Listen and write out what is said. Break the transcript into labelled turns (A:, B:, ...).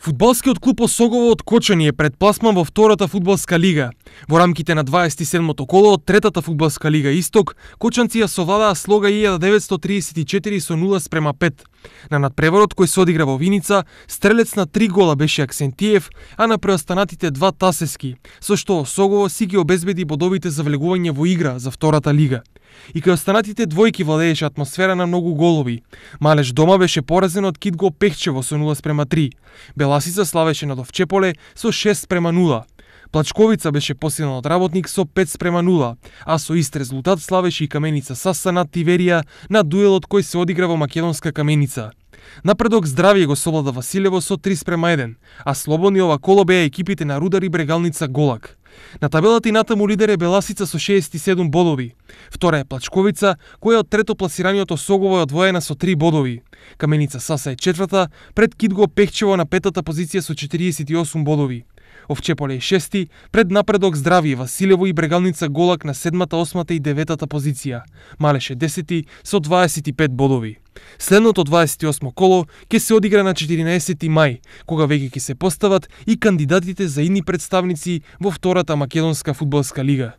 A: Футболскиот клуб Осогово од Кочани е пред пласман во втората фудбалска лига. Во рамките на 27-то коло од третата фудбалска лига Исток, кочанци ја совладаа слога 1934 со 0 спрема 5. На надпреварот кој се одигра во Виница, стрелец на три гола беше Аксентиев, а на преостанатите два Тасески, со што Осогово си ги обезбеди бодовите за влегување во игра за втората лига. И кај останатите двојки владееше атмосфера на многу голови. Малеш дома беше поразен од Китго Пехчево со 0 спрема 3. Беласица славеше на Довчеполе со 6 спрема 0. Плачковица беше посилен од работник со 5 спрема 0, а со ист резултат славеше и Каменица Саса над Тиверија на дуелот кој се одигра во Македонска Каменица. Напредок здравје го совлада Василево со 3 спрема 1, а слободни ова коло беа екипите на Рудар и Брегалница Голак. На табелата и натаму лидер е Беласица со 67 бодови. Втора е Плачковица, која од трето пласираниот Осогово е одвоена со 3 бодови. Каменица Саса е четврта, пред Китго Пехчево на петата позиција со 48 бодови. Овчеполе е шести, пред напредок Здрави Василево и Брегалница Голак на седмата, осмата и деветата позиција. Малеше десети со 25 бодови. Следното 28 коло ќе се одигра на 14 мај, кога веќе ќе се постават и кандидатите за идни представници во втората македонска фудбалска лига.